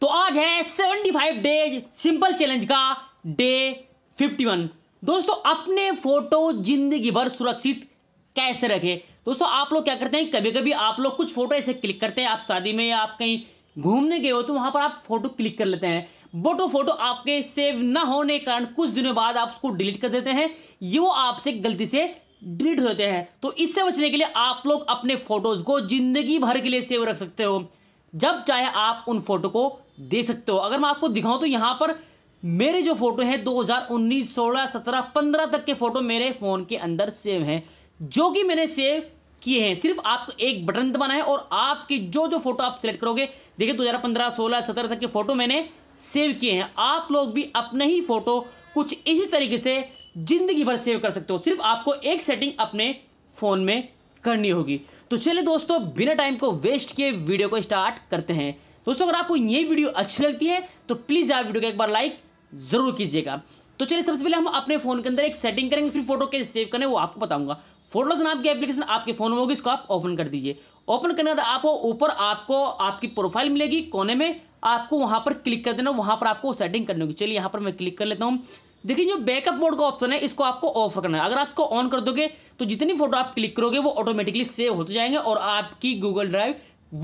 तो आज है 75 डेज सिंपल चैलेंज का डे 51 दोस्तों अपने फोटो जिंदगी भर सुरक्षित कैसे रखें दोस्तों आप लोग क्या करते हैं कभी कभी आप लोग कुछ फोटो ऐसे क्लिक करते हैं आप शादी में या आप कहीं घूमने गए हो तो वहां पर आप फोटो क्लिक कर लेते हैं बट वो फोटो आपके सेव ना होने के कारण कुछ दिनों बाद आप उसको डिलीट कर देते हैं ये वो आपसे गलती से डिलीट होते हैं तो इससे बचने के लिए आप लोग अपने फोटोज को जिंदगी भर के लिए सेव रख सकते हो जब चाहे आप उन फोटो को दे सकते हो अगर मैं आपको दिखाऊं तो यहां पर मेरे जो फोटो है 2019, 16, 17, 15 तक के फोटो मेरे फ़ोन के अंदर सेव हैं जो कि मैंने सेव किए हैं सिर्फ आपको एक बटन दबाना है और आपके जो जो फोटो आप सिलेक्ट करोगे देखिए 2015, 16, 17 तक के फोटो मैंने सेव किए हैं आप लोग भी अपने ही फोटो कुछ इसी तरीके से ज़िंदगी भर सेव कर सकते हो सिर्फ आपको एक सेटिंग अपने फ़ोन में करनी होगी तो चलिए दोस्तों बिना टाइम को वेस्ट किए वीडियो को स्टार्ट करते हैं दोस्तों अगर आपको ये वीडियो अच्छी लगती है तो प्लीज़ आप वीडियो को एक बार लाइक ज़रूर कीजिएगा तो चलिए सबसे पहले हम अपने फोन के अंदर एक सेटिंग करेंगे फिर फोटो कैसे सेव करें वो आपको बताऊंगा फोटोज नाम की एप्लीकेशन आपके फोन में होगी इसको आप ओपन कर दीजिए ओपन करने के बाद आपको ऊपर आपको आपकी प्रोफाइल मिलेगी कोने में आपको वहां पर क्लिक कर देना वहां पर आपको सेटिंग करनी होगी चलिए यहां पर मैं क्लिक कर लेता हूं देखिए जो बैकअप मोड का ऑप्शन है इसको आपको ऑफ करना है अगर आप इसको ऑन कर दोगे तो जितनी फोटो आप क्लिक करोगे वो ऑटोमेटिकली सेव होते जाएंगे और आपकी गूगल ड्राइव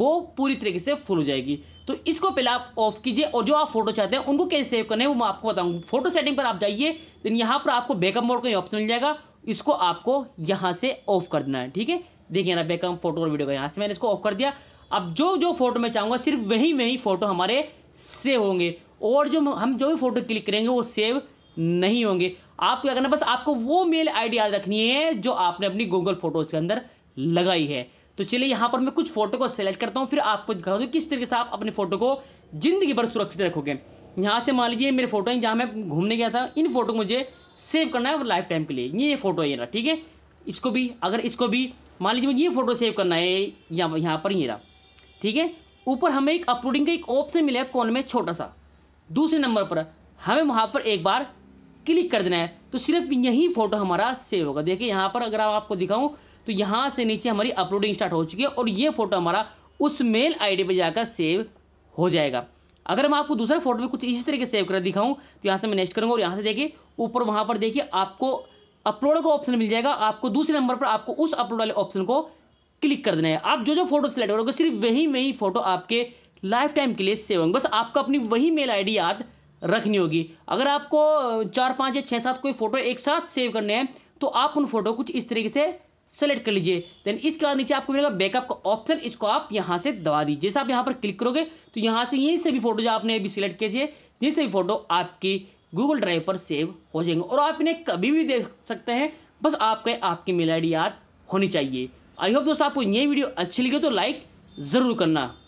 वो पूरी तरीके से फुल हो जाएगी तो इसको पहले आप ऑफ कीजिए और जो आप फोटो चाहते हैं उनको कैसे सेव करना है वो मैं आपको बताऊंगा फोटो सेटिंग पर आप जाइए देन यहाँ पर आपको बैकअप मोड का ऑप्शन मिल जाएगा इसको आपको यहाँ से ऑफ कर देना है ठीक है देखिए ना बैकअप फोटो और वीडियो का यहाँ से मैंने इसको ऑफ कर दिया अब जो जो फोटो मैं चाहूँगा सिर्फ वही वही फोटो हमारे सेव होंगे और जो हम जो भी फोटो क्लिक करेंगे वो सेव नहीं होंगे आप क्या करना बस आपको वो मेल आईडी याद रखनी है जो आपने अपनी गूगल फोटोज के अंदर लगाई है तो चलिए यहां पर मैं कुछ फोटो को सेलेक्ट करता हूं फिर आपको दिखा दूँ किस तरीके से आप अपने फोटो को जिंदगी भर सुरक्षित रखोगे यहां से मान लीजिए मेरे फोटो हैं जहां मैं घूमने गया था इन फोटो को मुझे सेव करना है लाइफ टाइम के लिए ये ये फोटो है ये रहा ठीक है इसको भी अगर इसको भी मान लीजिए मुझे ये फोटो सेव करना है यहाँ यहाँ पर ये रहा ठीक है ऊपर हमें एक अपलोडिंग का एक ऑप्शन मिला है कौन में छोटा सा दूसरे नंबर पर हमें वहाँ पर एक बार क्लिक कर देना है तो सिर्फ यही फ़ोटो हमारा सेव होगा देखिए यहाँ पर अगर आपको दिखाऊं तो यहाँ से नीचे हमारी अपलोडिंग स्टार्ट हो चुकी है और ये फ़ोटो हमारा उस मेल आईडी पे जाकर सेव हो जाएगा अगर मैं आपको दूसरा फोटो में कुछ इसी तरीके सेव कर दिखाऊं तो यहाँ से मैं नेक्स्ट करूँगा और यहाँ से देखिए ऊपर वहाँ पर देखिए आपको अपलोड का ऑप्शन मिल जाएगा आपको दूसरे नंबर पर आपको उस अपलोड वाले ऑप्शन को क्लिक कर देना है आप जो जो फोटो सेलेक्ट करोगे सिर्फ वही वही फ़ोटो आपके लाइफ टाइम के लिए सेव होंगे बस आपको अपनी वही मेल आईडी याद रखनी होगी अगर आपको चार पाँच या छः सात कोई फ़ोटो एक साथ सेव करने हैं तो आप उन फोटो कुछ इस तरीके से सेलेक्ट कर लीजिए देन इसके बाद नीचे आपको मिलेगा बैकअप का ऑप्शन इसको आप यहाँ से दबा दीजिए जैसे आप यहाँ पर क्लिक करोगे तो यहाँ से यहीं से भी फोटो जो आपने अभी सिलेक्ट किए थे ये सभी फोटो आपकी गूगल ड्राइव पर सेव हो जाएंगे और आप इन्हें कभी भी देख सकते हैं बस आपके आपकी मेल आई याद होनी चाहिए आई होप दोस्तों आपको ये वीडियो अच्छी लगी तो लाइक ज़रूर करना